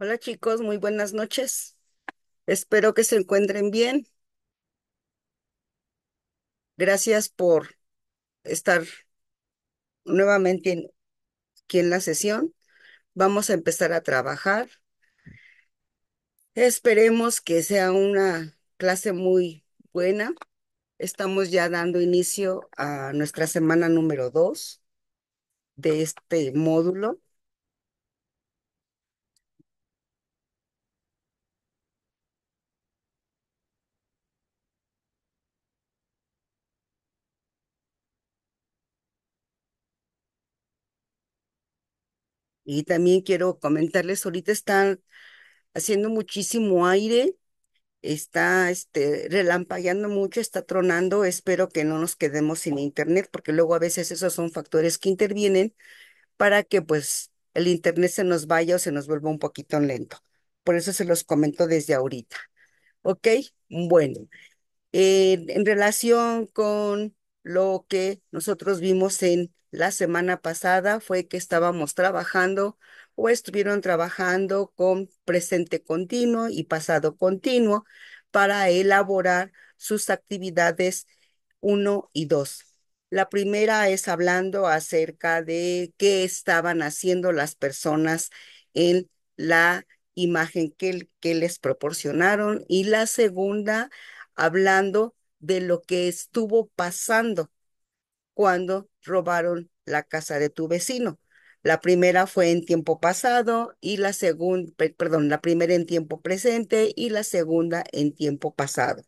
Hola chicos, muy buenas noches. Espero que se encuentren bien. Gracias por estar nuevamente aquí en la sesión. Vamos a empezar a trabajar. Esperemos que sea una clase muy buena. Estamos ya dando inicio a nuestra semana número dos de este módulo Y también quiero comentarles, ahorita está haciendo muchísimo aire, está este, relampagueando mucho, está tronando, espero que no nos quedemos sin internet, porque luego a veces esos son factores que intervienen para que pues el internet se nos vaya o se nos vuelva un poquito lento. Por eso se los comento desde ahorita. ¿Ok? Bueno, en relación con lo que nosotros vimos en la semana pasada fue que estábamos trabajando o estuvieron trabajando con presente continuo y pasado continuo para elaborar sus actividades 1 y dos La primera es hablando acerca de qué estaban haciendo las personas en la imagen que, que les proporcionaron y la segunda hablando de lo que estuvo pasando cuando robaron la casa de tu vecino. La primera fue en tiempo pasado y la segunda, perdón, la primera en tiempo presente y la segunda en tiempo pasado.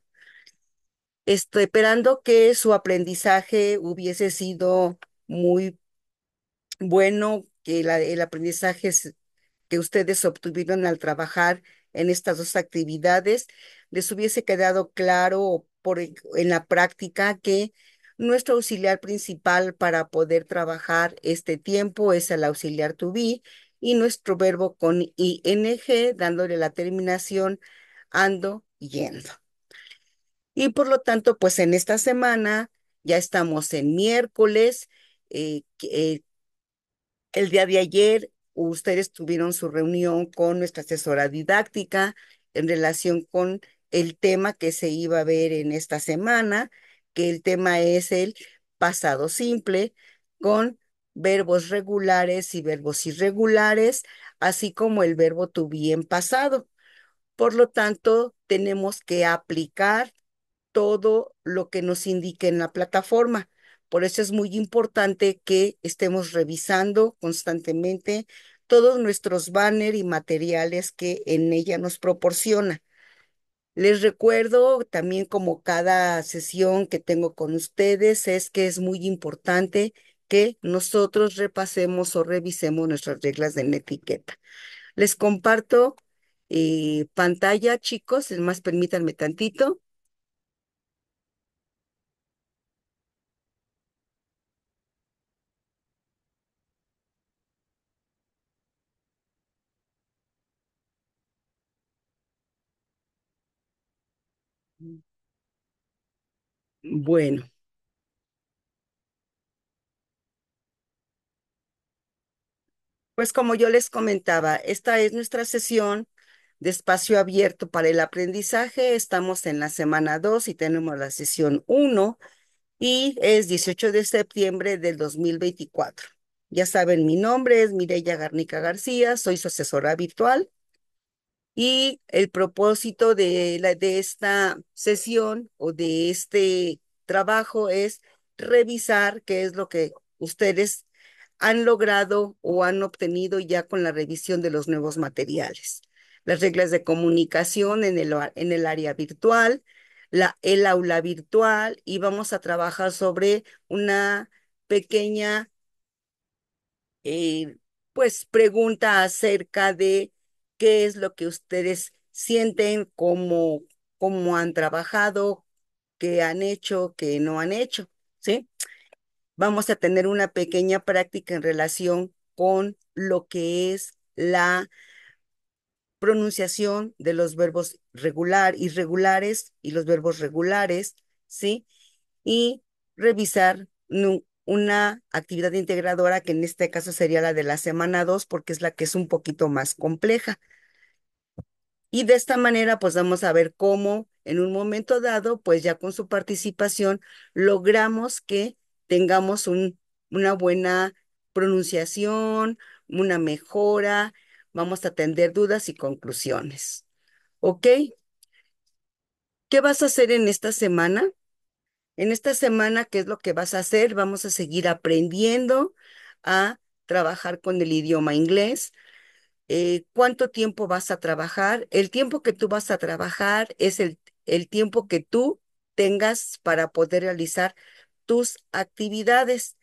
Estoy esperando que su aprendizaje hubiese sido muy bueno, que el aprendizaje que ustedes obtuvieron al trabajar en estas dos actividades les hubiese quedado claro en la práctica que nuestro auxiliar principal para poder trabajar este tiempo es el auxiliar to be y nuestro verbo con ing dándole la terminación ando yendo. Y por lo tanto, pues en esta semana ya estamos en miércoles. Eh, eh, el día de ayer ustedes tuvieron su reunión con nuestra asesora didáctica en relación con el tema que se iba a ver en esta semana, que el tema es el pasado simple con verbos regulares y verbos irregulares, así como el verbo to bien pasado. Por lo tanto, tenemos que aplicar todo lo que nos indique en la plataforma. Por eso es muy importante que estemos revisando constantemente todos nuestros banners y materiales que en ella nos proporciona. Les recuerdo también como cada sesión que tengo con ustedes es que es muy importante que nosotros repasemos o revisemos nuestras reglas de etiqueta. Les comparto eh, pantalla, chicos, es más permítanme tantito. Bueno, pues como yo les comentaba, esta es nuestra sesión de espacio abierto para el aprendizaje. Estamos en la semana 2 y tenemos la sesión 1 y es 18 de septiembre del 2024. Ya saben, mi nombre es Mireya Garnica García, soy su asesora virtual y el propósito de, la, de esta sesión o de este trabajo es revisar qué es lo que ustedes han logrado o han obtenido ya con la revisión de los nuevos materiales. Las reglas de comunicación en el, en el área virtual, la, el aula virtual y vamos a trabajar sobre una pequeña eh, pues pregunta acerca de qué es lo que ustedes sienten, cómo, han trabajado, qué han hecho, qué no han hecho, ¿sí? Vamos a tener una pequeña práctica en relación con lo que es la pronunciación de los verbos regular, irregulares y los verbos regulares, ¿sí? Y revisar una actividad integradora que en este caso sería la de la semana 2 porque es la que es un poquito más compleja. Y de esta manera pues vamos a ver cómo en un momento dado pues ya con su participación logramos que tengamos una buena pronunciación, una mejora, vamos a atender dudas y conclusiones. ¿Ok? ¿Qué vas a hacer en esta semana? En esta semana, ¿qué es lo que vas a hacer? Vamos a seguir aprendiendo a trabajar con el idioma inglés. Eh, ¿Cuánto tiempo vas a trabajar? El tiempo que tú vas a trabajar es el, el tiempo que tú tengas para poder realizar tus actividades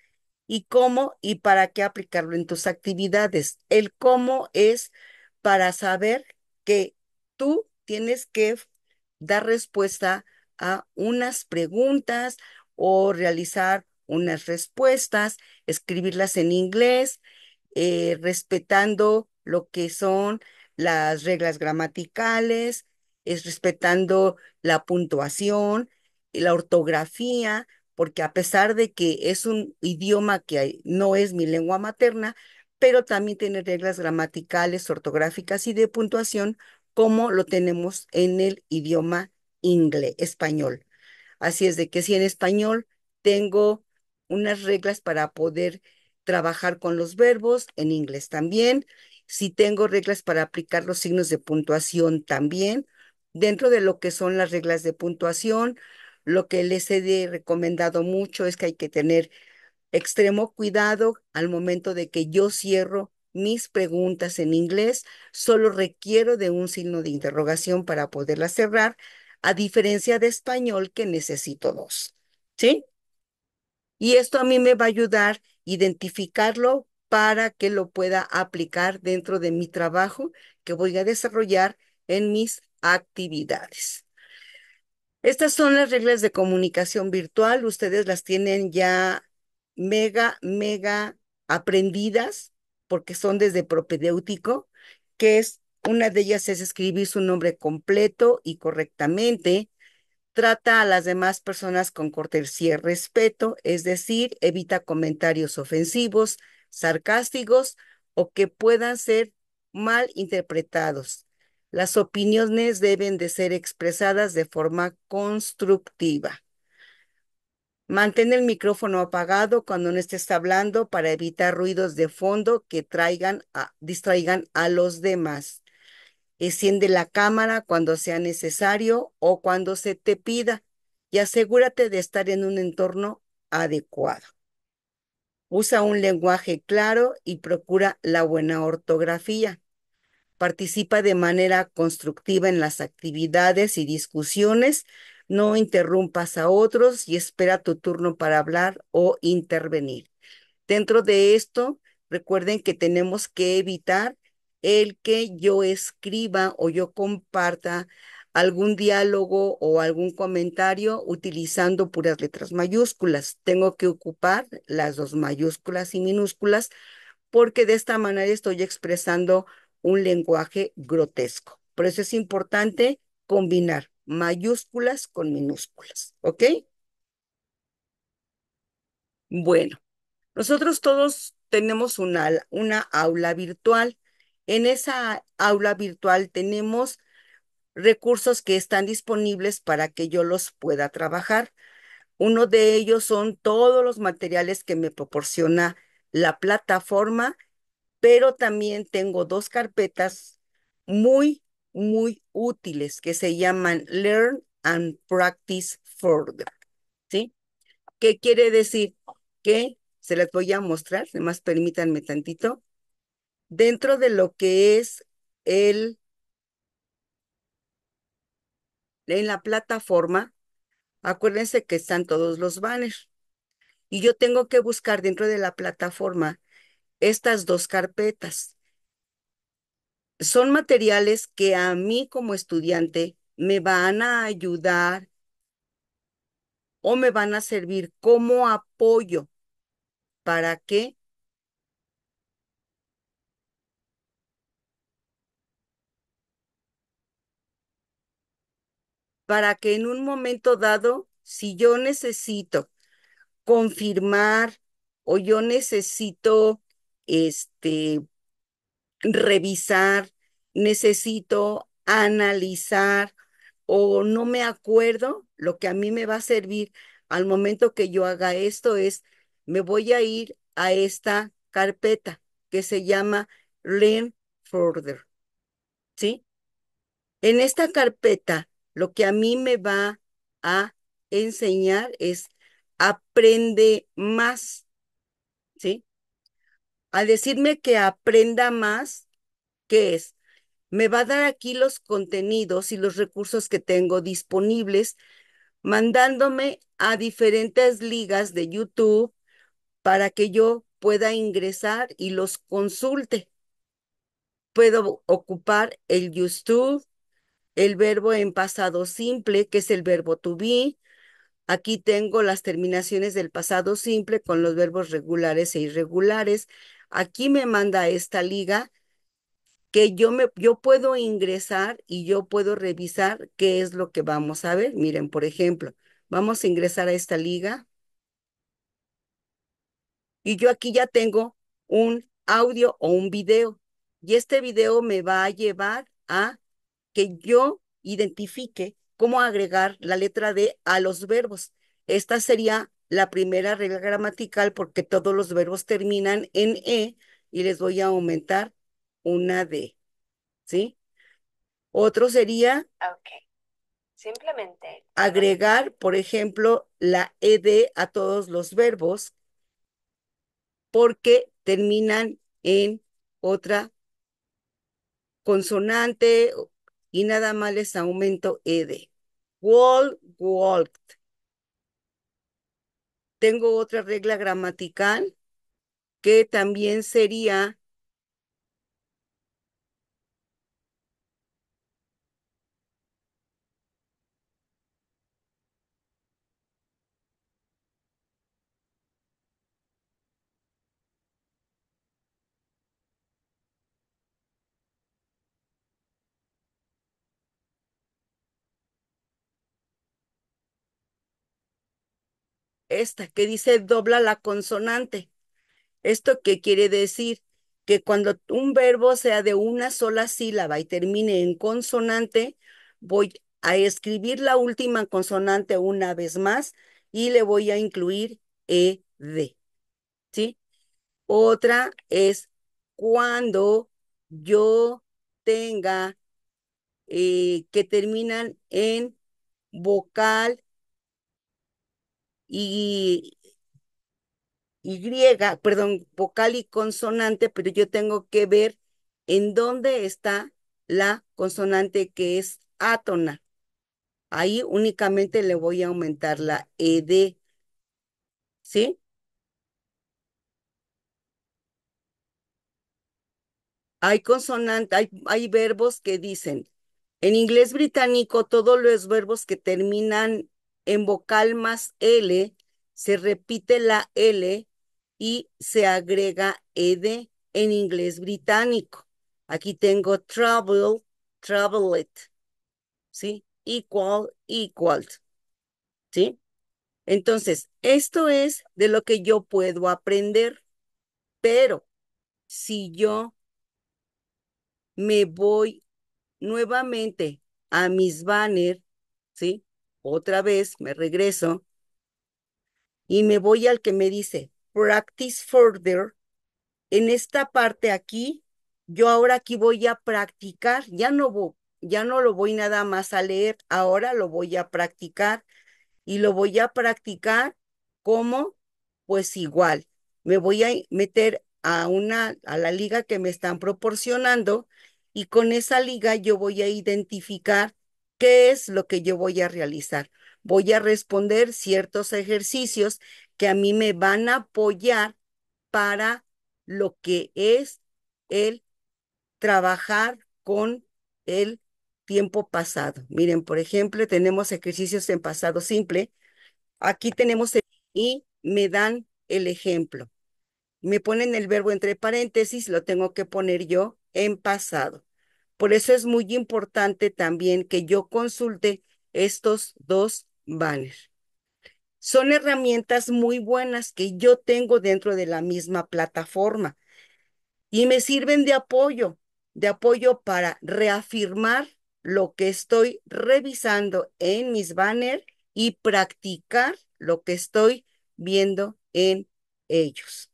y cómo y para qué aplicarlo en tus actividades. El cómo es para saber que tú tienes que dar respuesta a unas preguntas o realizar unas respuestas, escribirlas en inglés, eh, respetando lo que son las reglas gramaticales, es respetando la puntuación, y la ortografía, porque a pesar de que es un idioma que no es mi lengua materna, pero también tiene reglas gramaticales, ortográficas y de puntuación como lo tenemos en el idioma inglés, español. Así es de que si en español tengo unas reglas para poder trabajar con los verbos, en inglés también. Si tengo reglas para aplicar los signos de puntuación también. Dentro de lo que son las reglas de puntuación, lo que les he recomendado mucho es que hay que tener extremo cuidado al momento de que yo cierro mis preguntas en inglés. Solo requiero de un signo de interrogación para poderlas cerrar a diferencia de español que necesito dos. ¿Sí? Y esto a mí me va a ayudar a identificarlo para que lo pueda aplicar dentro de mi trabajo que voy a desarrollar en mis actividades. Estas son las reglas de comunicación virtual. Ustedes las tienen ya mega, mega aprendidas porque son desde propedéutico, que es una de ellas es escribir su nombre completo y correctamente. Trata a las demás personas con cortesía y respeto, es decir, evita comentarios ofensivos, sarcásticos o que puedan ser mal interpretados. Las opiniones deben de ser expresadas de forma constructiva. Mantén el micrófono apagado cuando no estés hablando para evitar ruidos de fondo que traigan distraigan a los demás. Enciende la cámara cuando sea necesario o cuando se te pida y asegúrate de estar en un entorno adecuado. Usa un lenguaje claro y procura la buena ortografía. Participa de manera constructiva en las actividades y discusiones. No interrumpas a otros y espera tu turno para hablar o intervenir. Dentro de esto, recuerden que tenemos que evitar el que yo escriba o yo comparta algún diálogo o algún comentario utilizando puras letras mayúsculas. Tengo que ocupar las dos mayúsculas y minúsculas porque de esta manera estoy expresando un lenguaje grotesco. Por eso es importante combinar mayúsculas con minúsculas, ¿ok? Bueno, nosotros todos tenemos una, una aula virtual. En esa aula virtual tenemos recursos que están disponibles para que yo los pueda trabajar. Uno de ellos son todos los materiales que me proporciona la plataforma, pero también tengo dos carpetas muy, muy útiles que se llaman Learn and Practice Further. ¿Sí? ¿Qué quiere decir? Que se las voy a mostrar, además permítanme tantito dentro de lo que es el en la plataforma, acuérdense que están todos los banners. Y yo tengo que buscar dentro de la plataforma estas dos carpetas. Son materiales que a mí como estudiante me van a ayudar o me van a servir como apoyo para qué para que en un momento dado, si yo necesito confirmar o yo necesito este revisar, necesito analizar o no me acuerdo, lo que a mí me va a servir al momento que yo haga esto es me voy a ir a esta carpeta que se llama Learn Further. ¿Sí? En esta carpeta lo que a mí me va a enseñar es aprende más. ¿Sí? Al decirme que aprenda más, ¿qué es? Me va a dar aquí los contenidos y los recursos que tengo disponibles, mandándome a diferentes ligas de YouTube para que yo pueda ingresar y los consulte. Puedo ocupar el YouTube, el verbo en pasado simple, que es el verbo to be. Aquí tengo las terminaciones del pasado simple con los verbos regulares e irregulares. Aquí me manda esta liga que yo, me, yo puedo ingresar y yo puedo revisar qué es lo que vamos a ver. Miren, por ejemplo, vamos a ingresar a esta liga. Y yo aquí ya tengo un audio o un video. Y este video me va a llevar a que yo identifique cómo agregar la letra D a los verbos. Esta sería la primera regla gramatical porque todos los verbos terminan en E y les voy a aumentar una D. ¿Sí? Otro sería... Simplemente. Agregar, por ejemplo, la ED a todos los verbos porque terminan en otra consonante y nada más les aumento ed. Walk, walked. Tengo otra regla gramatical que también sería esta que dice dobla la consonante. ¿Esto qué quiere decir? Que cuando un verbo sea de una sola sílaba y termine en consonante, voy a escribir la última consonante una vez más y le voy a incluir E-D, ¿Sí? Otra es cuando yo tenga eh, que terminan en vocal y, y, perdón, vocal y consonante, pero yo tengo que ver en dónde está la consonante que es átona. Ahí únicamente le voy a aumentar la ED. ¿Sí? Hay consonante, hay, hay verbos que dicen, en inglés británico todos los verbos que terminan en vocal más L se repite la L y se agrega ED en inglés británico. Aquí tengo trouble, travel it, ¿sí? Equal, equal, ¿sí? Entonces, esto es de lo que yo puedo aprender, pero si yo me voy nuevamente a mis banners, ¿sí? otra vez me regreso y me voy al que me dice practice further. En esta parte aquí, yo ahora aquí voy a practicar, ya no voy, ya no lo voy nada más a leer, ahora lo voy a practicar y lo voy a practicar como pues igual. Me voy a meter a una a la liga que me están proporcionando y con esa liga yo voy a identificar ¿Qué es lo que yo voy a realizar? Voy a responder ciertos ejercicios que a mí me van a apoyar para lo que es el trabajar con el tiempo pasado. Miren, por ejemplo, tenemos ejercicios en pasado simple. Aquí tenemos el, y me dan el ejemplo. Me ponen el verbo entre paréntesis, lo tengo que poner yo en pasado. Por eso es muy importante también que yo consulte estos dos banners. Son herramientas muy buenas que yo tengo dentro de la misma plataforma y me sirven de apoyo, de apoyo para reafirmar lo que estoy revisando en mis banners y practicar lo que estoy viendo en ellos.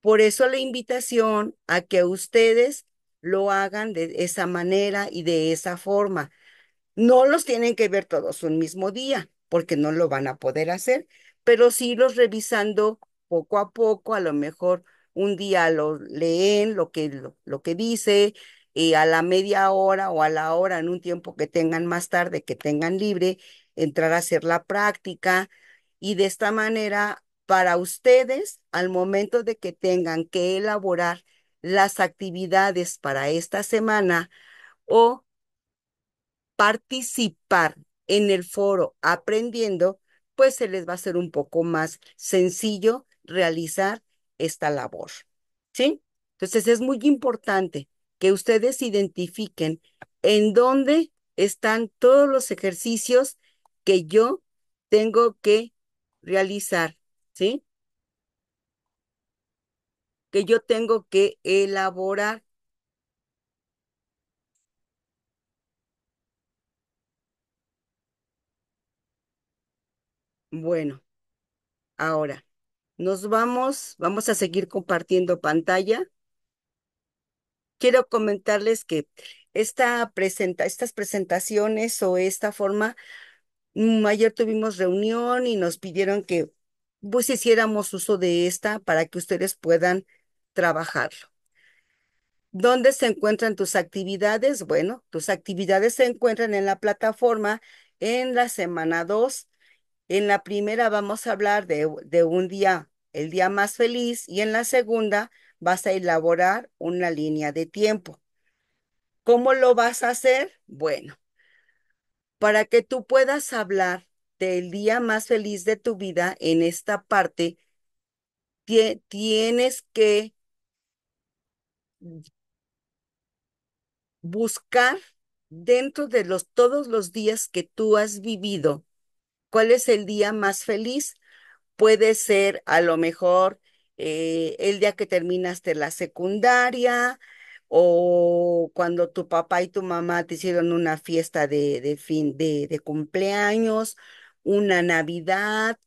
Por eso la invitación a que ustedes lo hagan de esa manera y de esa forma. No los tienen que ver todos un mismo día, porque no lo van a poder hacer, pero sí los revisando poco a poco, a lo mejor un día lo leen, lo que, lo, que dice, y a la media hora o a la hora, en un tiempo que tengan más tarde, que tengan libre, entrar a hacer la práctica. Y de esta manera, para ustedes, al momento de que tengan que elaborar las actividades para esta semana o participar en el foro aprendiendo, pues se les va a ser un poco más sencillo realizar esta labor. ¿Sí? Entonces es muy importante que ustedes identifiquen en dónde están todos los ejercicios que yo tengo que realizar, ¿sí? que yo tengo que elaborar. Bueno, ahora nos vamos, vamos a seguir compartiendo pantalla. Quiero comentarles que esta presenta, estas presentaciones o esta forma, mm, ayer tuvimos reunión y nos pidieron que pues hiciéramos uso de esta para que ustedes puedan trabajarlo. ¿Dónde se encuentran tus actividades? Bueno, tus actividades se encuentran en la plataforma en la semana 2. En la primera vamos a hablar de, de un día, el día más feliz, y en la segunda vas a elaborar una línea de tiempo. ¿Cómo lo vas a hacer? Bueno, para que tú puedas hablar del día más feliz de tu vida en esta parte, tienes que buscar dentro de los todos los días que tú has vivido, cuál es el día más feliz. Puede ser a lo mejor eh, el día que terminaste la secundaria o cuando tu papá y tu mamá te hicieron una fiesta de, fin de cumpleaños, una Navidad,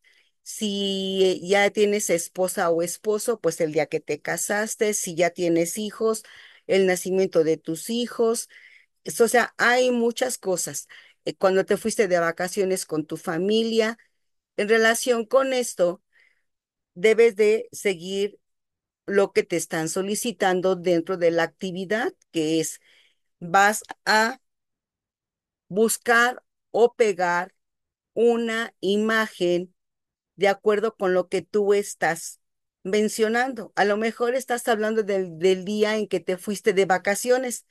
si ya tienes esposa o esposo, pues el día que te casaste, si ya tienes hijos, el nacimiento de tus hijos. O sea, hay muchas cosas. Eh, cuando te fuiste de vacaciones con tu familia, en relación con esto, debes de seguir lo que te están solicitando dentro de la actividad, que es, vas a buscar o pegar una imagen de acuerdo con lo que tú estás mencionando. A lo mejor estás hablando del, día en que te fuiste de vacaciones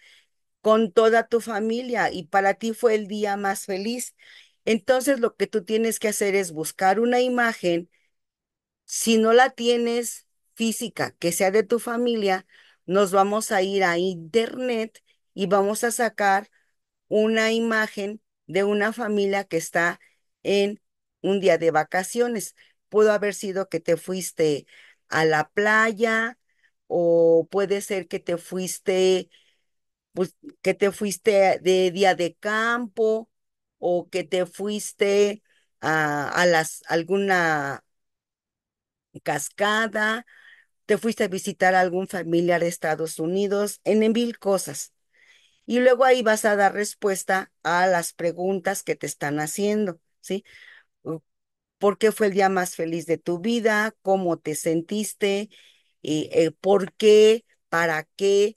con toda tu familia y para ti fue el día más feliz. Entonces lo que tú tienes que hacer es buscar una imagen, si no la tienes física, que sea de tu familia, nos vamos a ir a internet y vamos a sacar una imagen de una familia que está en un día de vacaciones. Pudo haber sido que te fuiste a la playa o puede ser que te fuiste, pues, que te fuiste de día de campo o que te fuiste a, las, alguna cascada, te fuiste a visitar a algún familiar de Estados Unidos, en, en mil cosas. Y luego ahí vas a dar respuesta a las preguntas que te están haciendo, ¿sí? por qué fue el día más feliz de tu vida, cómo te sentiste, y, eh, por qué, para qué.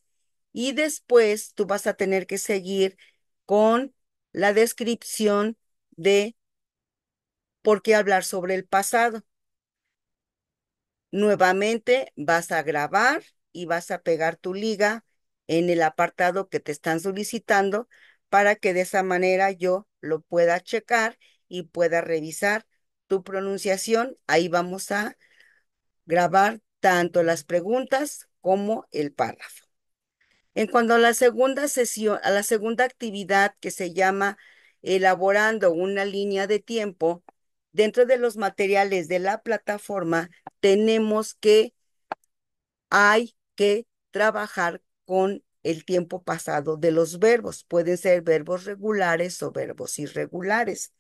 Y después tú vas a tener que seguir con la descripción de por qué hablar sobre el pasado. Nuevamente vas a grabar y vas a pegar tu liga en el apartado que te están solicitando para que de esa manera yo lo pueda checar y pueda revisar tu pronunciación. Ahí vamos a grabar tanto las preguntas como el párrafo. En cuanto a la segunda sesión, a la segunda actividad que se llama elaborando una línea de tiempo, dentro de los materiales de la plataforma tenemos que hay que trabajar con el tiempo pasado de los verbos. Pueden ser verbos regulares o verbos irregulares.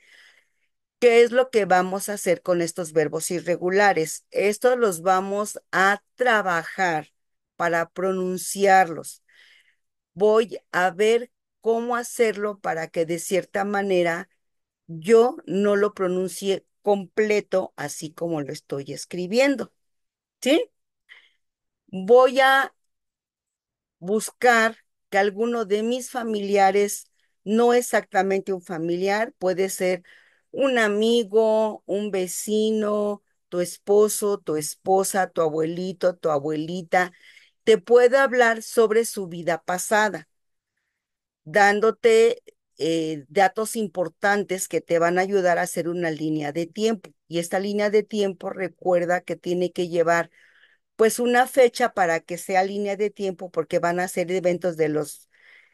¿Qué es lo que vamos a hacer con estos verbos irregulares? Estos los vamos a trabajar para pronunciarlos. Voy a ver cómo hacerlo para que de cierta manera yo no lo pronuncie completo así como lo estoy escribiendo. ¿Sí? Voy a buscar que alguno de mis familiares, no exactamente un familiar, puede ser un amigo, un vecino, tu esposo, tu esposa, tu abuelito, tu abuelita, te puede hablar sobre su vida pasada, dándote eh, datos importantes que te van a ayudar a hacer una línea de tiempo. Y esta línea de tiempo recuerda que tiene que llevar pues una fecha para que sea línea de tiempo porque van a ser eventos de los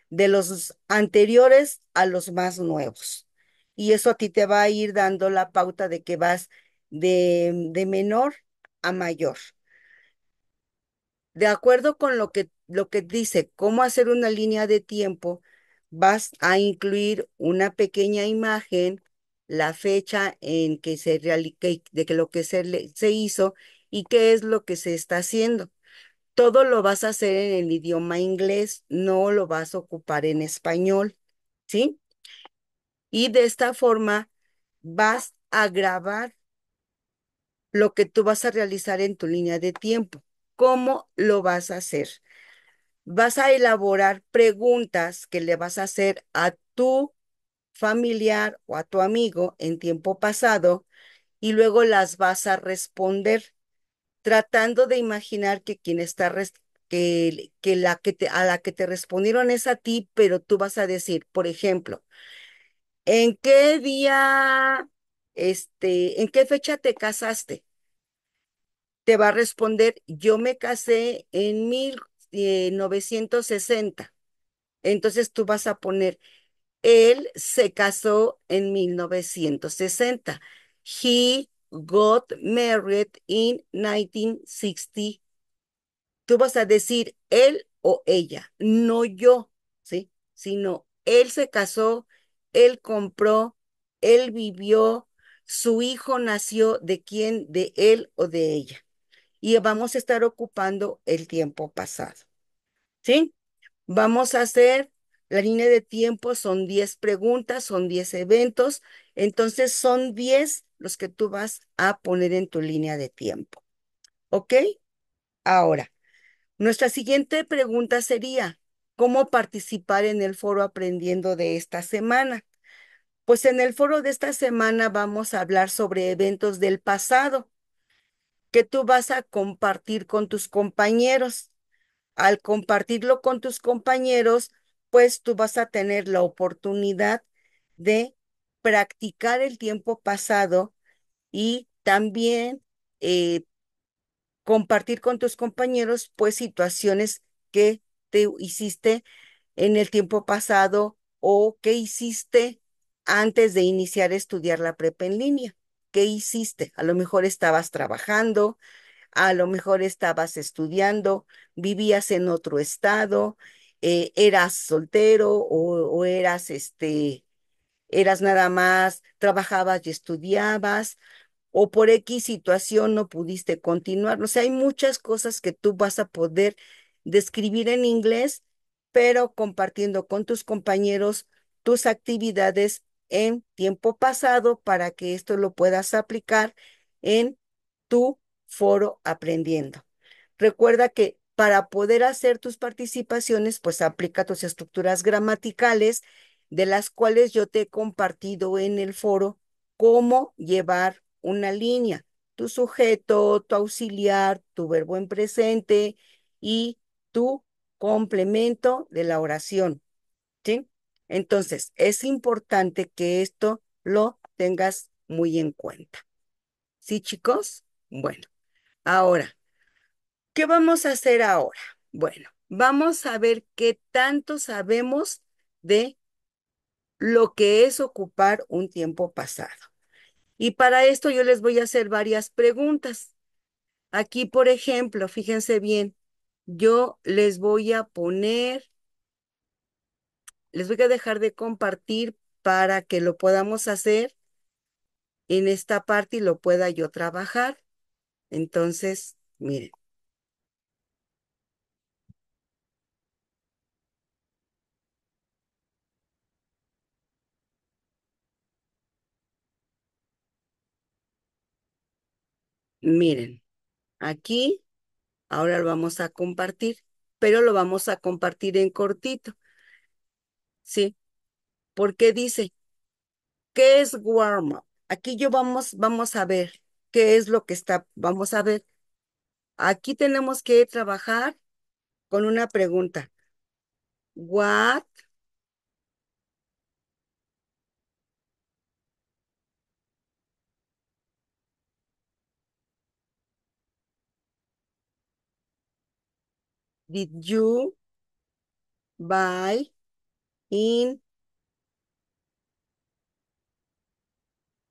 de los anteriores a los más nuevos y eso a ti te va a ir dando la pauta de que vas de, menor a mayor. De acuerdo con lo que, lo que dice, cómo hacer una línea de tiempo, vas a incluir una pequeña imagen, la fecha en que se realizó de que lo que se, se hizo y qué es lo que se está haciendo. Todo lo vas a hacer en el idioma inglés, no lo vas a ocupar en español, ¿sí? Y de esta forma vas a grabar lo que tú vas a realizar en tu línea de tiempo. ¿Cómo lo vas a hacer? Vas a elaborar preguntas que le vas a hacer a tu familiar o a tu amigo en tiempo pasado y luego las vas a responder tratando de imaginar que quien está que la que a la que te respondieron es a ti, pero tú vas a decir, por ejemplo, ¿En qué día, este, en qué fecha te casaste? Te va a responder, yo me casé en 1960. Eh, Entonces tú vas a poner, él se casó en 1960. He got married in 1960. Tú vas a decir él o ella, no yo, ¿sí? Sino él se casó él compró, él vivió, su hijo nació de quién, de él o de ella. Y vamos a estar ocupando el tiempo pasado. ¿Sí? Vamos a hacer la línea de tiempo, son 10 preguntas, son 10 eventos, entonces son 10 los que tú vas a poner en tu línea de tiempo. ¿Ok? Ahora, nuestra siguiente pregunta sería, cómo participar en el foro aprendiendo de esta semana. Pues en el foro de esta semana vamos a hablar sobre eventos del pasado que tú vas a compartir con tus compañeros. Al compartirlo con tus compañeros, pues tú vas a tener la oportunidad de practicar el tiempo pasado y también eh, compartir con tus compañeros pues situaciones que hiciste en el tiempo pasado o qué hiciste antes de iniciar a estudiar la prepa en línea. ¿Qué hiciste? A lo mejor estabas trabajando, a lo mejor estabas estudiando, vivías en otro estado, eh, eras soltero o, eras este, eras nada más, trabajabas y estudiabas, o por X situación no pudiste continuar. O sea, hay muchas cosas que tú vas a poder Describir escribir en inglés, pero compartiendo con tus compañeros tus actividades en tiempo pasado para que esto lo puedas aplicar en tu foro aprendiendo. Recuerda que para poder hacer tus participaciones, pues aplica tus estructuras gramaticales de las cuales yo te he compartido en el foro cómo llevar una línea, tu sujeto, tu auxiliar, tu verbo en presente y tu complemento de la oración. ¿Sí? Entonces, es importante que esto lo tengas muy en cuenta. ¿Sí, chicos? Bueno, ahora, ¿qué vamos a hacer ahora? Bueno, vamos a ver qué tanto sabemos de lo que es ocupar un tiempo pasado. Y para esto yo les voy a hacer varias preguntas. Aquí, por ejemplo, fíjense bien, yo les voy a poner, les voy a dejar de compartir para que lo podamos hacer en esta parte y lo pueda yo trabajar. Entonces, miren. Miren, aquí Ahora lo vamos a compartir, pero lo vamos a compartir en cortito. ¿Sí? Porque dice, ¿qué es warm up? Aquí yo vamos, vamos a ver qué es lo que está, vamos a ver. Aquí tenemos que trabajar con una pregunta. What did you buy in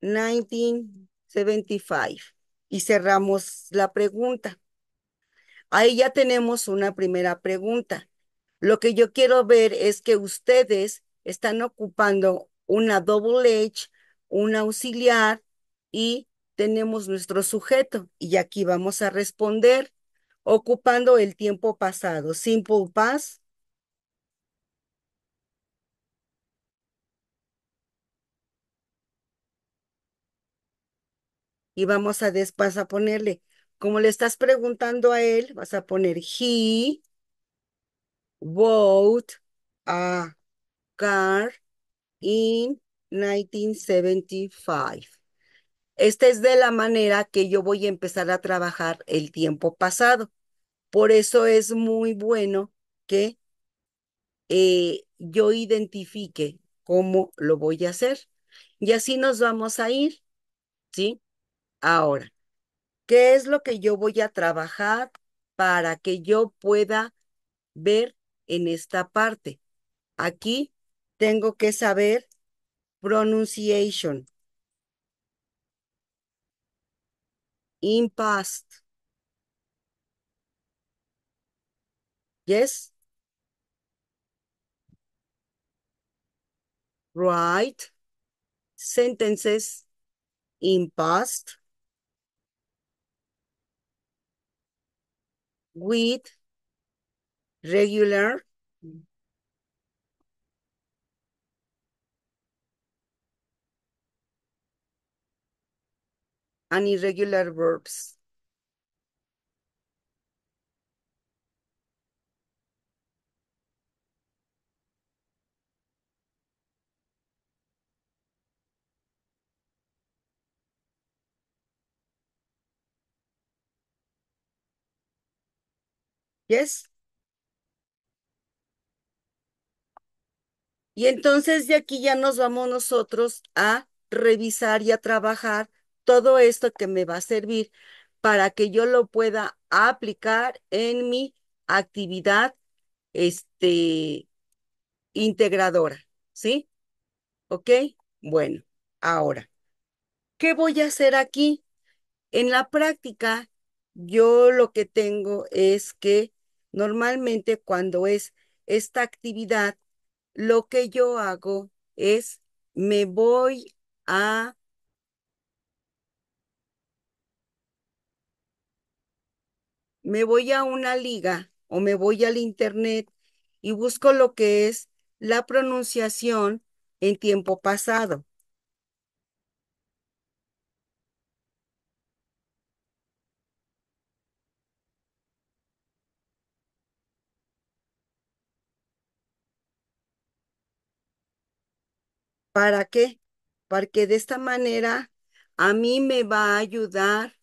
1975? Y cerramos la pregunta. Ahí ya tenemos una primera pregunta. Lo que yo quiero ver es que ustedes están ocupando una double edge, un auxiliar y tenemos nuestro sujeto. Y aquí vamos a responder ocupando el tiempo pasado. Simple pass. Y vamos a después a ponerle, como le estás preguntando a él, vas a poner he bought a car in 1975. Esta es de la manera que yo voy a empezar a trabajar el tiempo pasado. Por eso es muy bueno que eh, yo identifique cómo lo voy a hacer. Y así nos vamos a ir, ¿sí? Ahora, ¿qué es lo que yo voy a trabajar para que yo pueda ver en esta parte? Aquí tengo que saber pronunciation. Impast. Yes? Right. Sentences in past with regular and irregular verbs. Yes. Y entonces de aquí ya nos vamos nosotros a revisar y a trabajar todo esto que me va a servir para que yo lo pueda aplicar en mi actividad este, integradora, ¿sí? ¿Ok? Bueno, ahora, ¿qué voy a hacer aquí? En la práctica, yo lo que tengo es que Normalmente cuando es esta actividad, lo que yo hago es me voy a me voy a una liga o me voy al internet y busco lo que es la pronunciación en tiempo pasado. ¿Para qué? Porque de esta manera a mí me va a ayudar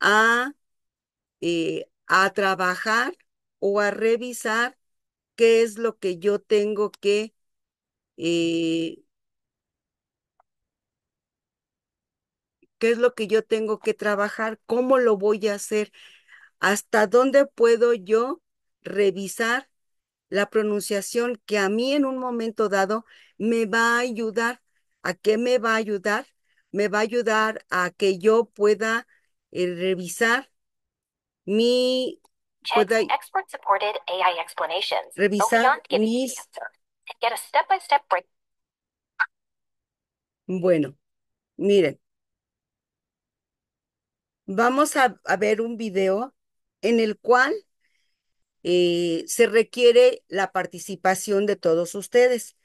a, eh, a trabajar o a revisar qué es lo que yo tengo que eh, qué es lo que yo tengo que trabajar, cómo lo voy a hacer, hasta dónde puedo yo revisar la pronunciación que a mí en un momento dado me va a ayudar. ¿A qué me va a ayudar? Me va a ayudar a que yo pueda eh, revisar mi... expert supported AI explanations. Revisar Bueno, miren. Vamos a ver un video en el cual eh, se requiere la participación de todos ustedes.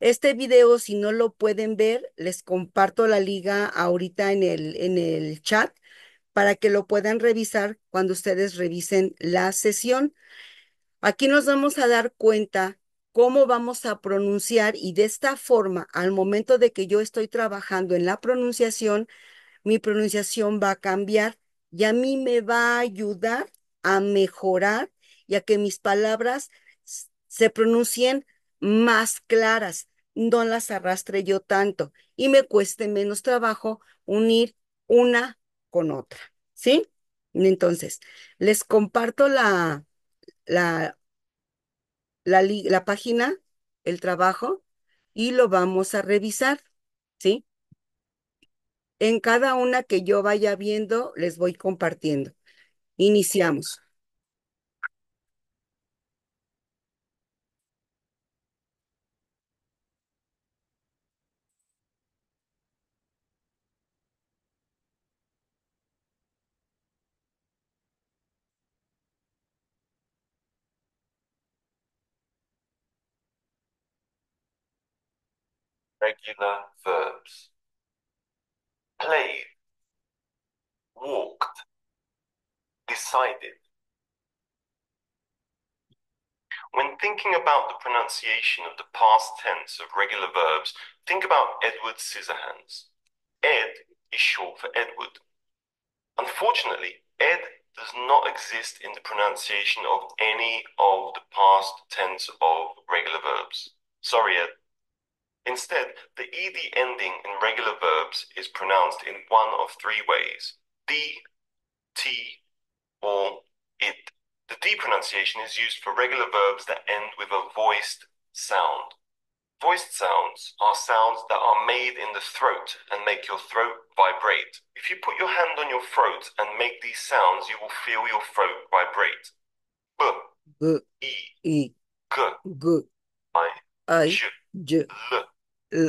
Este video, si no lo pueden ver, les comparto la liga ahorita en el, en el chat para que lo puedan revisar cuando ustedes revisen la sesión. Aquí nos vamos a dar cuenta cómo vamos a pronunciar y de esta forma, al momento de que yo estoy trabajando en la pronunciación, mi pronunciación va a cambiar y a mí me va a ayudar a mejorar ya que mis palabras se pronuncien más claras, no las arrastre yo tanto y me cueste menos trabajo unir una con otra, ¿sí? Entonces, les comparto la, la, la, la página, el trabajo, y lo vamos a revisar, ¿sí? En cada una que yo vaya viendo, les voy compartiendo. Iniciamos. regular verbs. Played, walked, decided. When thinking about the pronunciation of the past tense of regular verbs, think about Edward Scissorhands. Ed is short for Edward. Unfortunately, Ed does not exist in the pronunciation of any of the past tense of regular verbs. Sorry, Ed. Instead, the ed ending in regular verbs is pronounced in one of three ways d, t, or it. The d pronunciation is used for regular verbs that end with a voiced sound. Voiced sounds are sounds that are made in the throat and make your throat vibrate. If you put your hand on your throat and make these sounds, you will feel your throat vibrate. B, B e, e, G, G, I, I, J, J, L, So,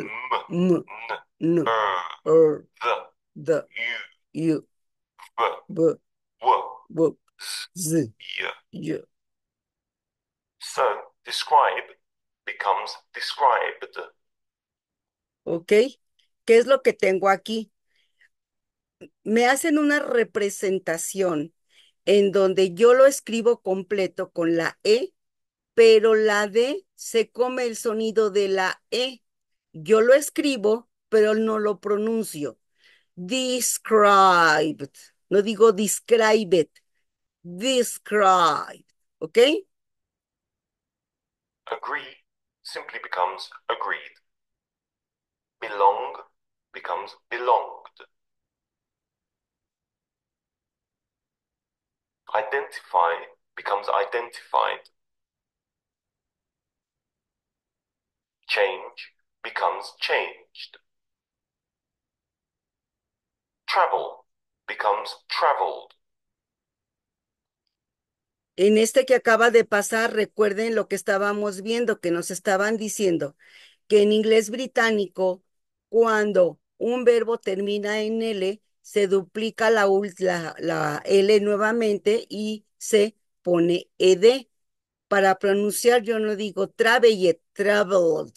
describe becomes described. ¿Ok? ¿Qué es lo que tengo aquí? Me hacen una representación en donde yo lo escribo completo con la E, pero la D se come el sonido de la E. Yo lo escribo, pero no lo pronuncio. Described. No digo describe it. Described. ¿Ok? Agree simply becomes agreed. Belong becomes belonged. Identify becomes identified. Change becomes changed. Travel becomes traveled. En este que acaba de pasar, recuerden lo que estábamos viendo, que nos estaban diciendo que en inglés británico, cuando un verbo termina en L, se duplica la, L nuevamente y se pone ED. Para pronunciar, yo no digo travel, traveled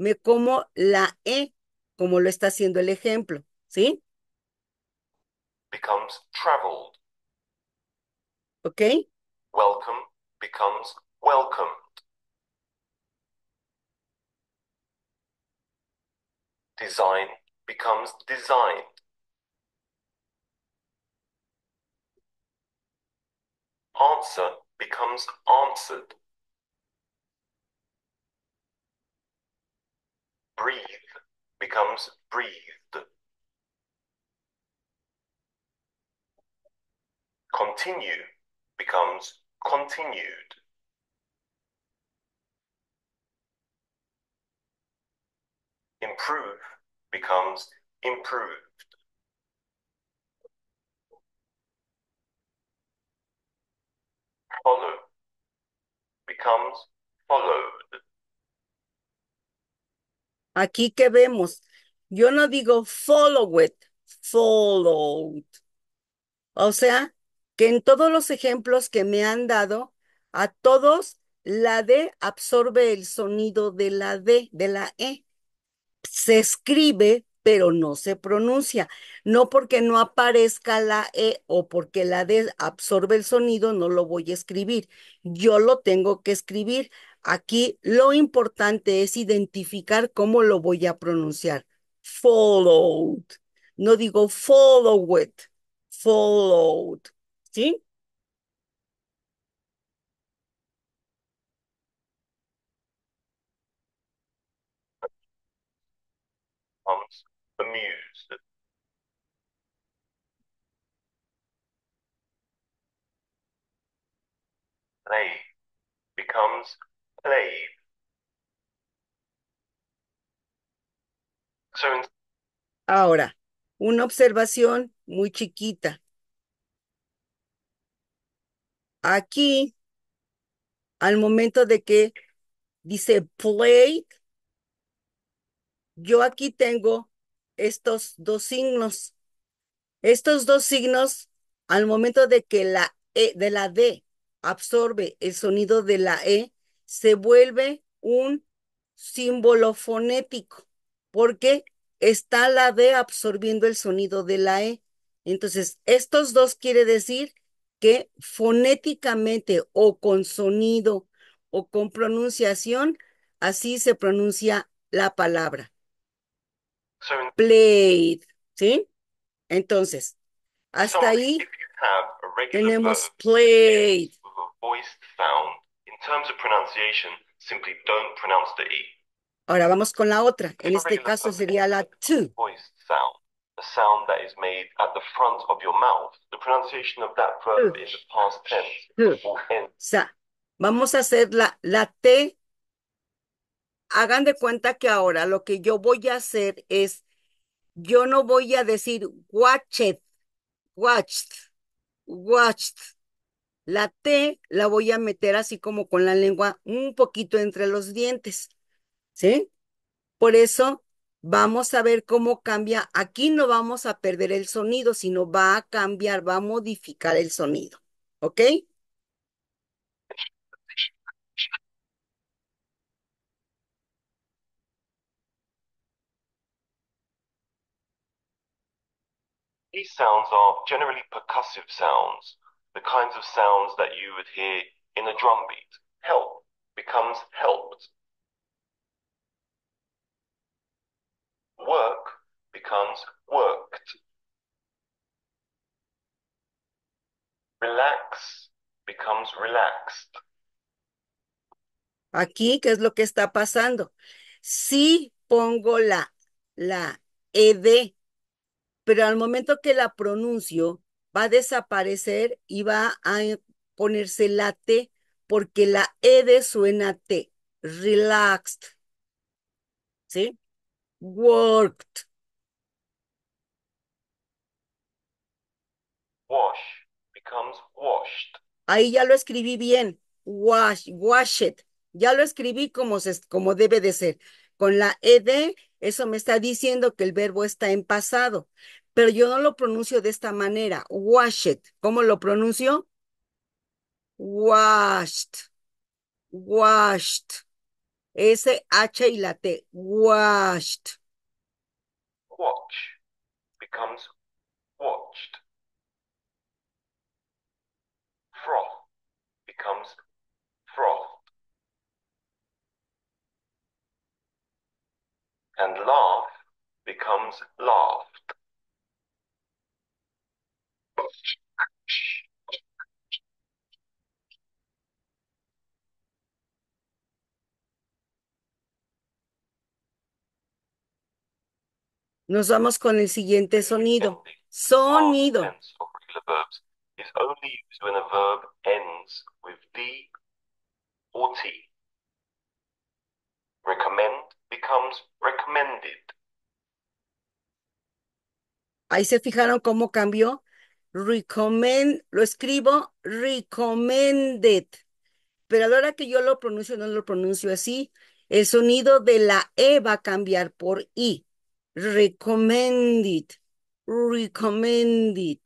me como la E, como lo está haciendo el ejemplo, ¿sí? Becomes traveled. ¿Ok? Welcome becomes welcomed. Design becomes designed. Answer becomes answered. breathe becomes breathed. Continue becomes continued. Improve becomes improved. Follow becomes followed. Aquí que vemos, yo no digo follow it, followed. O sea, que en todos los ejemplos que me han dado, a todos la D absorbe el sonido de la D, de la E. Se escribe, pero no se pronuncia. No porque no aparezca la E o porque la D absorbe el sonido, no lo voy a escribir. Yo lo tengo que escribir. Aquí lo importante es identificar cómo lo voy a pronunciar. Followed. No digo follow it, followed. ¿Sí? becomes play. Ahora, una observación muy chiquita. Aquí, al momento de que dice play, yo aquí tengo estos dos signos. Estos dos signos, al momento de que la e, de la D absorbe el sonido de la E, se vuelve un símbolo fonético, porque está la D absorbiendo el sonido de la E. Entonces, estos dos quiere decir que fonéticamente o con sonido o con pronunciación, así se pronuncia la palabra. Played, ¿sí? Entonces, hasta ahí tenemos played terms of pronunciation, simply don't pronounce the E. Ahora vamos con la otra. En este caso sería la T. sound, that is made at the front of your mouth. The pronunciation of that verb past tense. vamos a hacer la, la T. Hagan de cuenta que ahora lo que yo voy a hacer es, yo no voy a decir watched, watched, watched la T la voy a meter así como con la lengua un poquito entre los dientes, ¿sí? Por eso vamos a ver cómo cambia. Aquí no vamos a perder el sonido, sino va a cambiar, va a modificar el sonido, ¿ok? These sounds are generally the kinds of sounds that you would hear in a drum beat. Help becomes helped. Work becomes worked. Relax becomes relaxed. Aquí, ¿qué es lo que está pasando? Sí pongo la, la ED, pero al momento que la pronuncio, va a desaparecer y va a eh, ponerse la T porque la E de suena T. Relaxed. ¿Sí? Worked. Wash becomes washed. Ahí ya lo escribí bien. Wash, wash it. Ya lo escribí como, como debe de ser. Con la ED, eso me está diciendo que el verbo está en pasado pero yo no lo pronuncio de esta manera. Washed. ¿Cómo lo pronuncio? Washed. Washed. S, H y la T. Washed. Watch becomes watched. Froth becomes froth. And laugh becomes laugh. Nos vamos con el siguiente sonido. Sonido. is only used when a verb ends with D or T. Recommend becomes recommended. Ahí se fijaron cómo cambió recommend, lo escribo recommended, pero a la hora que yo lo pronuncio, no lo pronuncio así, el sonido de la E va a cambiar por I. Recommended, recommended.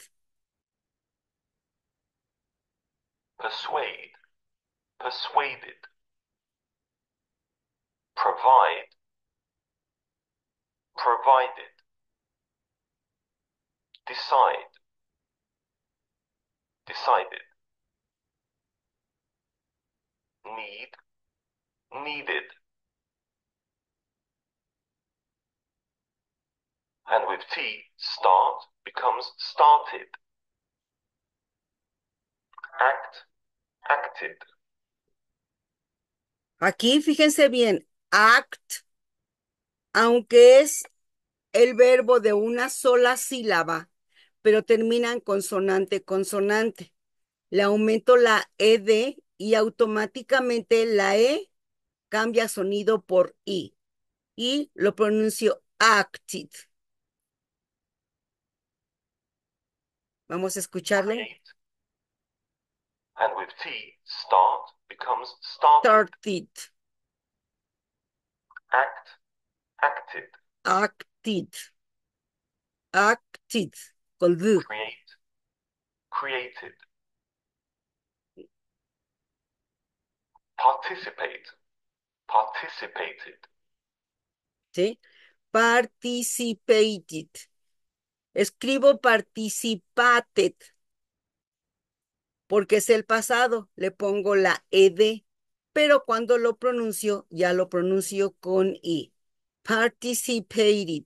Persuade, persuaded. Provide, provided. Decide, decided. Need, needed. And with T, start becomes started. Act, acted. Aquí fíjense bien, act, aunque es el verbo de una sola sílaba, pero terminan consonante, consonante. Le aumento la ED y automáticamente la E cambia sonido por I. Y lo pronuncio acted. Vamos a escucharle. And with T, start becomes started. Act, acted. Acted. Create. Created. Participate. Participated. ¿Sí? Participated. Escribo participated. Porque es el pasado. Le pongo la ED. Pero cuando lo pronuncio, ya lo pronuncio con I. Participated.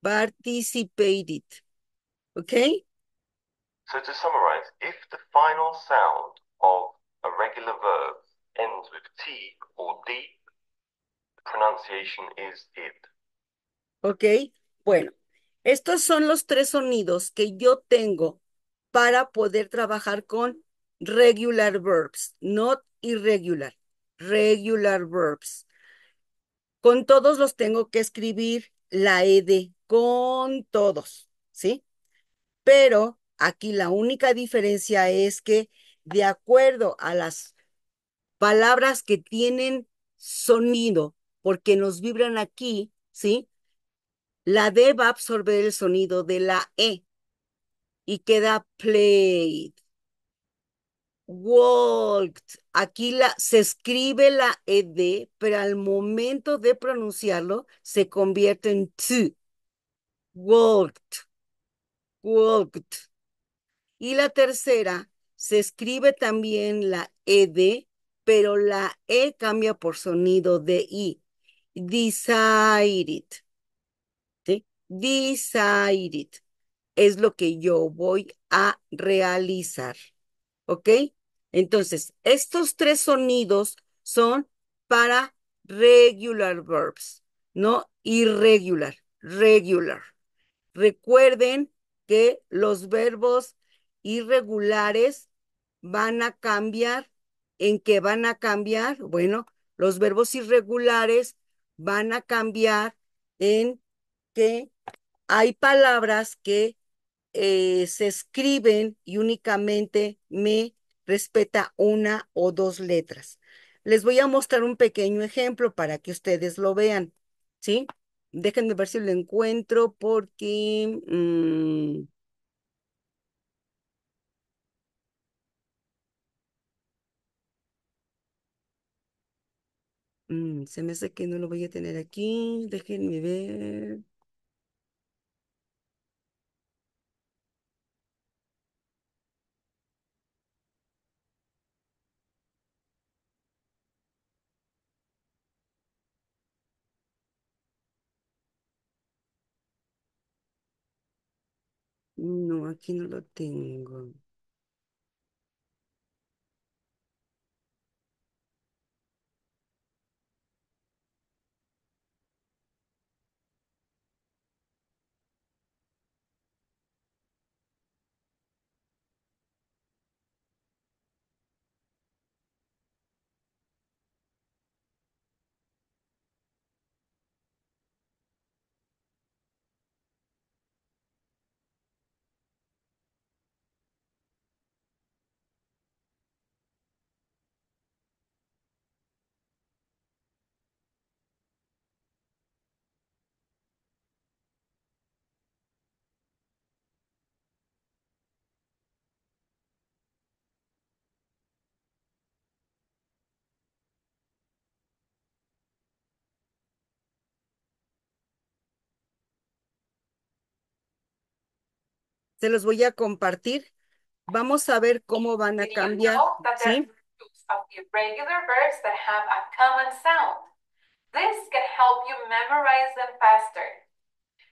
Participated. Okay? So to summarize, if the final sound of a regular verb ends with T or D, the pronunciation is it. Ok, bueno, estos son los tres sonidos que yo tengo para poder trabajar con regular verbs, not irregular, regular verbs. Con todos los tengo que escribir la ED, con todos, ¿sí? pero aquí la única diferencia es que de acuerdo a las palabras que tienen sonido, porque nos vibran aquí, ¿sí? La D va a absorber el sonido de la E y queda played. Walked. Aquí se escribe la ED, pero al momento de pronunciarlo se convierte en T. Walked. Y la tercera, se escribe también la ED, pero la E cambia por sonido de I. Decided. ¿Sí? Es lo que yo voy a realizar. ¿Ok? Entonces, estos tres sonidos son para regular verbs, no irregular, regular. Recuerden que los verbos irregulares van a cambiar. ¿En qué van a cambiar? Bueno, los verbos irregulares van a cambiar en que hay palabras que eh, se escriben y únicamente me respeta una o dos letras. Les voy a mostrar un pequeño ejemplo para que ustedes lo vean, ¿sí? Déjenme ver si lo encuentro porque... Mm, mm, se me hace que no lo voy a tener aquí. Déjenme ver. Não, aqui não lo tengo. se los voy a compartir. Vamos a ver cómo van a cambiar. ¿sí?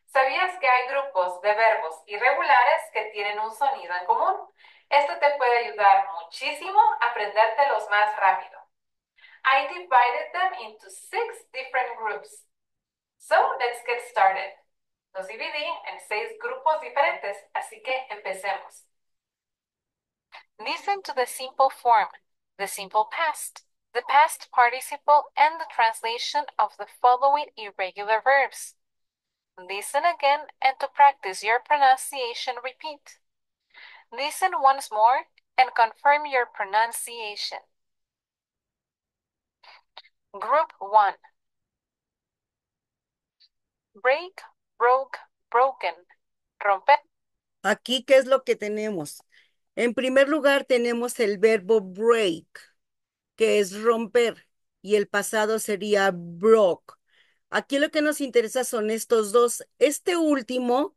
¿Sabías que hay grupos de verbos irregulares que tienen un sonido en común? Esto te puede ayudar muchísimo a aprendértelos más rápido. I divided them into six different groups. So let's get started. los dividí en seis grupos diferentes, así que empecemos. Listen to the simple form, the simple past, the past participle, and the translation of the following irregular verbs. Listen again and to practice your pronunciation, repeat. Listen once more and confirm your pronunciation. Group 1 Break broke, broken, romper. Aquí, ¿qué es lo que tenemos? En primer lugar, tenemos el verbo break, que es romper, y el pasado sería broke. Aquí lo que nos interesa son estos dos. Este último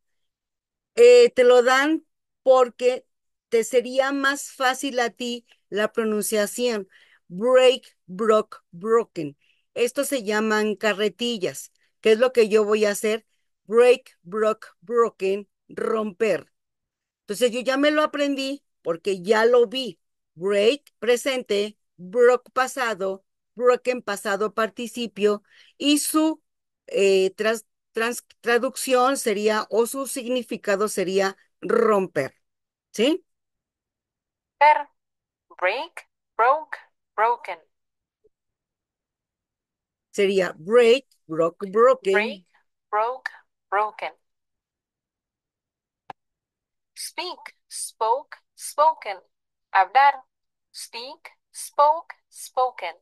eh, te lo dan porque te sería más fácil a ti la pronunciación. Break, broke, broken. Estos se llaman carretillas. ¿Qué es lo que yo voy a hacer? break, broke, broken, romper. Entonces yo ya me lo aprendí porque ya lo vi. Break presente, broke pasado, broken pasado participio y su eh, trans, traducción sería o su significado sería romper. ¿Sí? Per, break, broke, broken. Sería break, broke, broken. Break, broke, broken. Speak, spoke, spoken. Hablar. Speak, spoke, spoken.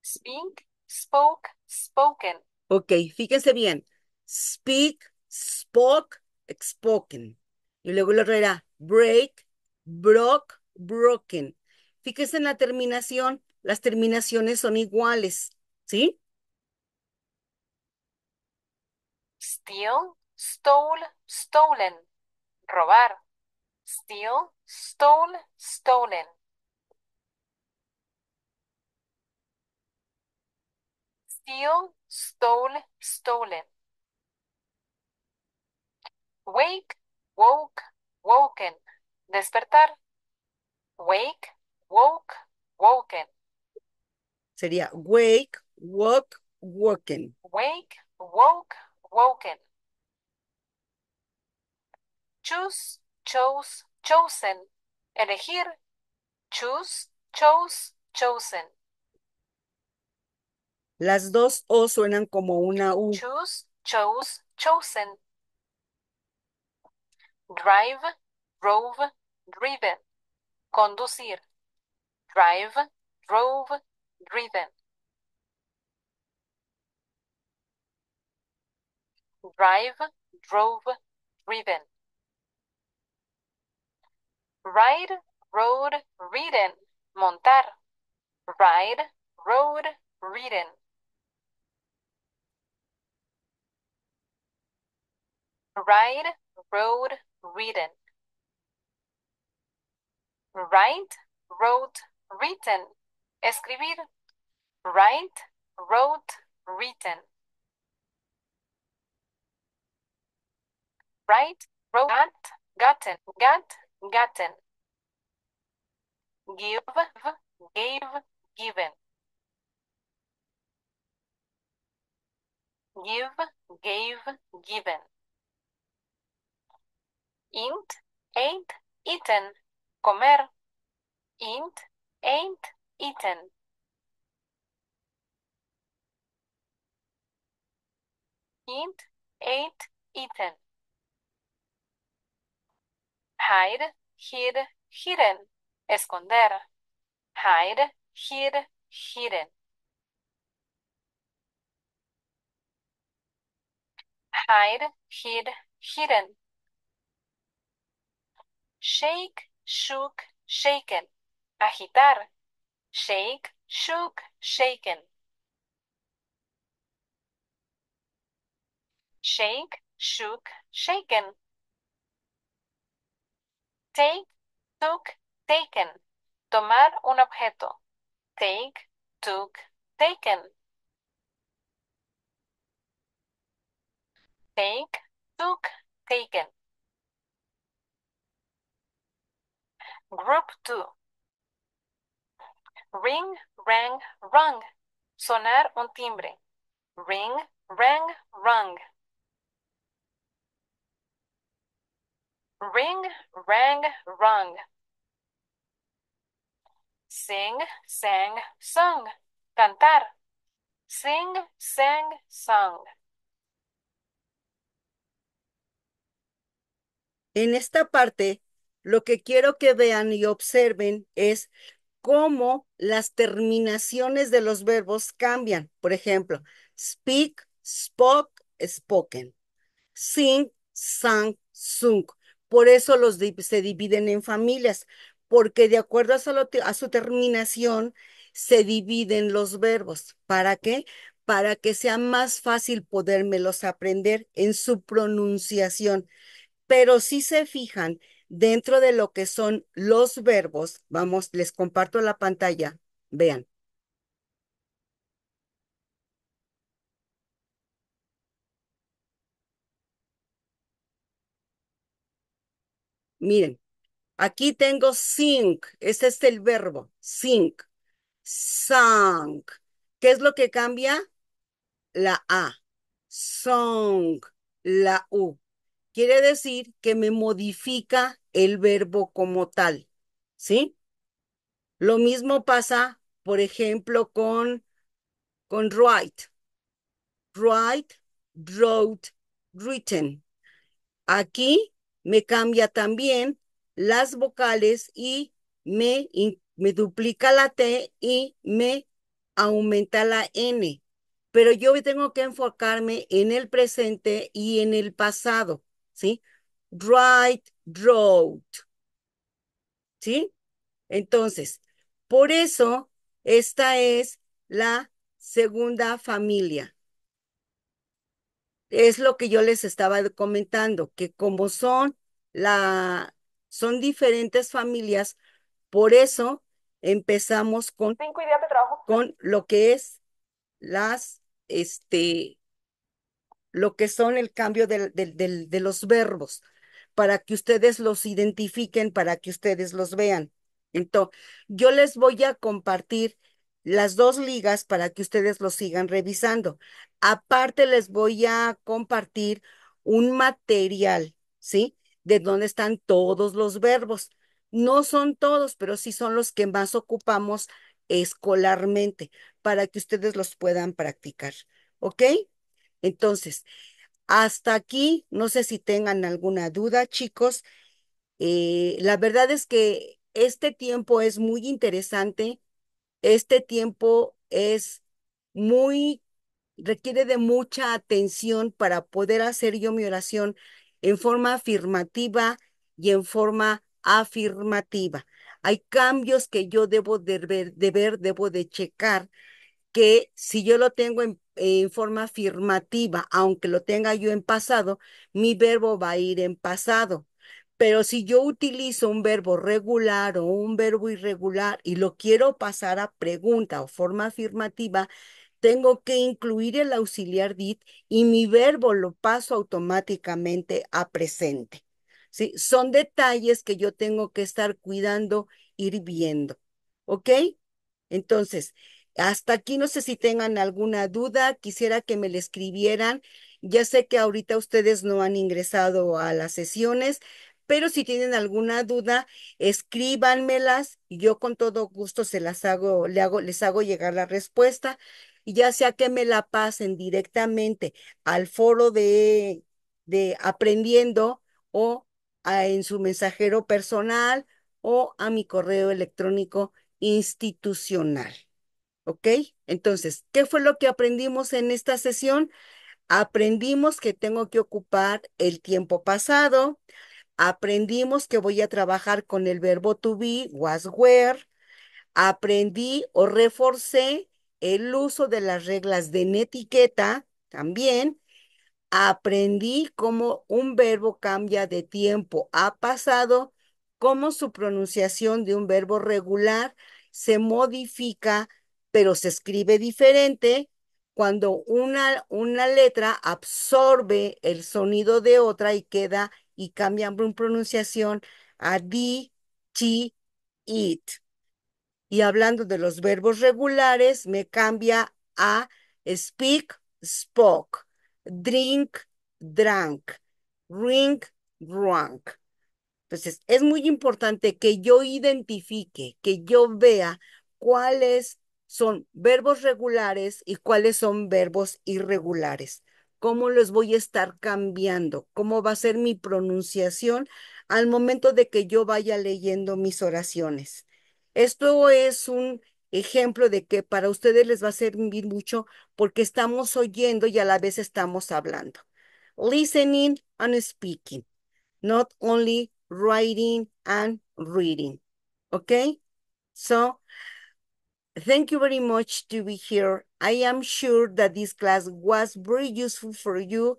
Speak, spoke, spoken. Ok, fíjense bien. Speak, spoke, spoken. Y luego lo era break, broke, broken. Fíjense en la terminación. Las terminaciones son iguales, ¿sí? Steal, stole, stolen. Robar. Steal, stole, stolen. Steal, stole, stolen. Wake, woke, woken. Despertar. Wake, woke, woken. Sería wake, woke, woken. Wake, woke, woken. Choose, chose, chosen. Elegir. Choose, chose, chosen. Las dos O suenan como una U. Choose, chose, chosen. Drive, drove, driven. Conducir. Drive, drove, driven. drive, drove, driven. Ride, rode, ridden, montar. Ride, rode, ridden. Ride, rode, ridden. Write, wrote, written. Escribir. Write, wrote, written. right, got, gotten, got, gotten. Give, gave, given. Give, gave, given. Int, ain't, eaten, comer. Int, ain't, eaten. Int, ain't, eaten. hide, hid, hidden. Esconder. Hide, hid, hidden. Hide, hid, hidden. Shake, shook, shaken. Agitar. Shake, shook, shaken. Shake, shook, shaken. Take, took, taken. Tomar un objeto. Take, took, taken. Take, took, taken. Group 2. Ring, rang, rung. Sonar un timbre. Ring, rang, rung. Ring, rang, rung. Sing, sang, sung. Cantar. Sing, sang, sung. En esta parte, lo que quiero que vean y observen es cómo las terminaciones de los verbos cambian. Por ejemplo, speak, spoke, spoken. Sing, sang, sung. Por eso los se dividen en familias, porque de acuerdo a su, a su terminación se dividen los verbos. ¿Para qué? Para que sea más fácil podérmelos aprender en su pronunciación. Pero si se fijan, dentro de lo que son los verbos, vamos, les comparto la pantalla, vean. Miren, aquí tengo sink, este es el verbo, sink, sunk. ¿Qué es lo que cambia? La A, song, la U. Quiere decir que me modifica el verbo como tal, ¿sí? Lo mismo pasa, por ejemplo, con, con write. Write, wrote, written. Aquí me cambia también las vocales y me, me duplica la T y me aumenta la N. Pero yo tengo que enfocarme en el presente y en el pasado, ¿sí? Right road, ¿sí? Entonces, por eso esta es la segunda familia es lo que yo les estaba comentando, que como son la son diferentes familias, por eso empezamos con cinco ideas de trabajo con lo que es las este lo que son el cambio de, de los verbos para que ustedes los identifiquen, para que ustedes los vean. Entonces, yo les voy a compartir las dos ligas para que ustedes los sigan revisando. Aparte les voy a compartir un material, ¿sí? De dónde están todos los verbos. No son todos, pero sí son los que más ocupamos escolarmente para que ustedes los puedan practicar. ¿Ok? Entonces, hasta aquí, no sé si tengan alguna duda, chicos. Eh, la verdad es que este tiempo es muy interesante. Este tiempo es muy requiere de mucha atención para poder hacer yo mi oración en forma afirmativa y en forma afirmativa. Hay cambios que yo debo de ver, debo de checar, que si yo lo tengo en, en, forma afirmativa, aunque lo tenga yo en pasado, mi verbo va a ir en pasado. Pero si yo utilizo un verbo regular o un verbo irregular y lo quiero pasar a pregunta o forma afirmativa, tengo que incluir el auxiliar did y mi verbo lo paso automáticamente a presente. ¿sí? Son detalles que yo tengo que estar cuidando, ir viendo. ¿Ok? Entonces, hasta aquí no sé si tengan alguna duda, quisiera que me la escribieran. Ya sé que ahorita ustedes no han ingresado a las sesiones, pero si tienen alguna duda, escríbanmelas y yo con todo gusto se las hago, le hago, les hago llegar la respuesta y ya sea que me la pasen directamente al foro de, aprendiendo o en su mensajero personal o a mi correo electrónico institucional. ¿Ok? Entonces, ¿qué fue lo que aprendimos en esta sesión? Aprendimos que tengo que ocupar el tiempo pasado. Aprendimos que voy a trabajar con el verbo to be, was, were. Aprendí o reforcé el uso de las reglas de netiqueta también, aprendí cómo un verbo cambia de tiempo a pasado, cómo su pronunciación de un verbo regular se modifica, pero se escribe diferente cuando una, letra absorbe el sonido de otra y queda y cambia en pronunciación a di, chi, it. Y hablando de los verbos regulares, me cambia a speak, spoke, drink, drank, ring, drunk. Entonces, es muy importante que yo identifique, que yo vea cuáles son verbos regulares y cuáles son verbos irregulares. ¿Cómo los voy a estar cambiando? ¿Cómo va a ser mi pronunciación al momento de que yo vaya leyendo mis oraciones? Esto es un ejemplo de que para ustedes les va a servir mucho porque estamos oyendo y a la vez estamos hablando. Listening and speaking, not only writing and reading. Okay? So, thank you very much to be here. I am sure that this class was very useful for you.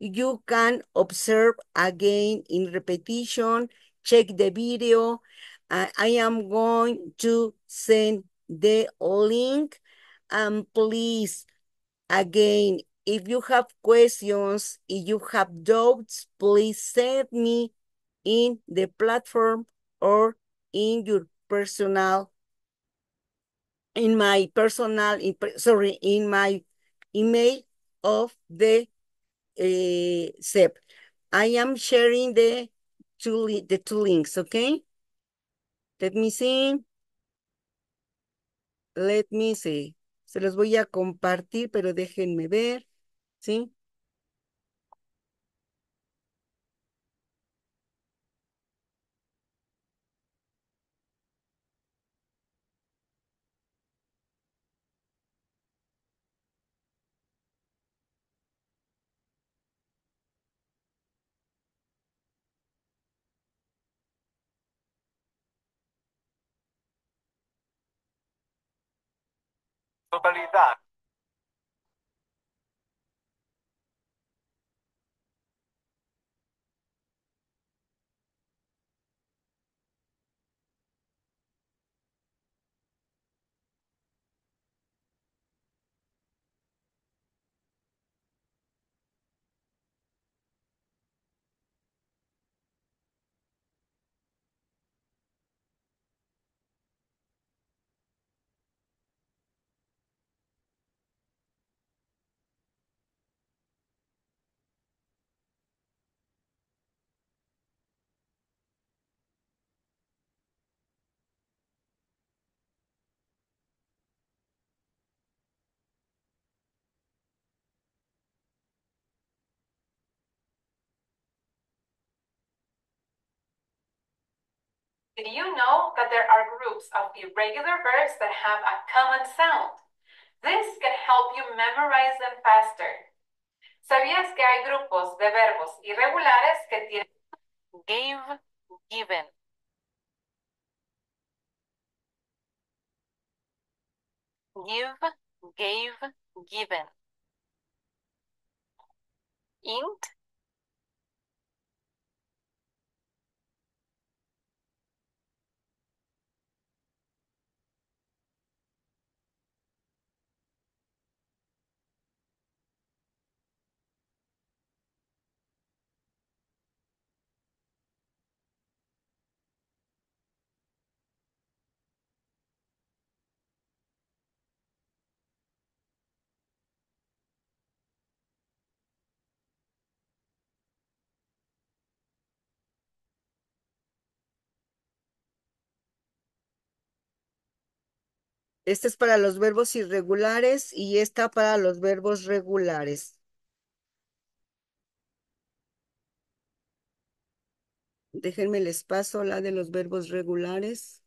You can observe again in repetition, check the video, I, I am going to send the link and please again if you have questions, if you have doubts, please send me in the platform or in your personal, in my personal, in, sorry, in my email of the uh, eh, SEP. I am sharing the two, the two links, okay? Let me see. Let me see. Se los voy a compartir, pero déjenme ver. ¿Sí? Globalidade Did you know that there are groups of irregular verbs that have a common sound? This can help you memorize them faster. ¿Sabías que hay grupos de verbos irregulares que tienen gave, given? Give, gave, given. Int, Este es para los verbos irregulares y esta para los verbos regulares. Déjenme les paso la de los verbos regulares.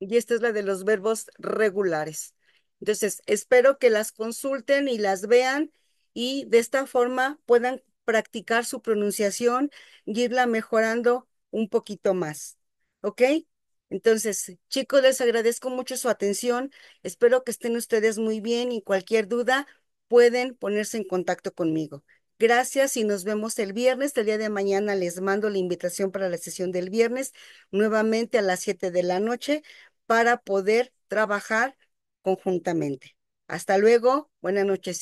y esta es la de los verbos regulares. Entonces, espero que las consulten y las vean y de esta forma puedan practicar su pronunciación y irla mejorando un poquito más. ¿Ok? Entonces, chicos, les agradezco mucho su atención. Espero que estén ustedes muy bien y cualquier duda pueden ponerse en contacto conmigo. Gracias y nos vemos el viernes. El día de mañana les mando la invitación para la sesión del viernes, nuevamente a las 7 de la noche, para poder trabajar conjuntamente. Hasta luego, buenas noches,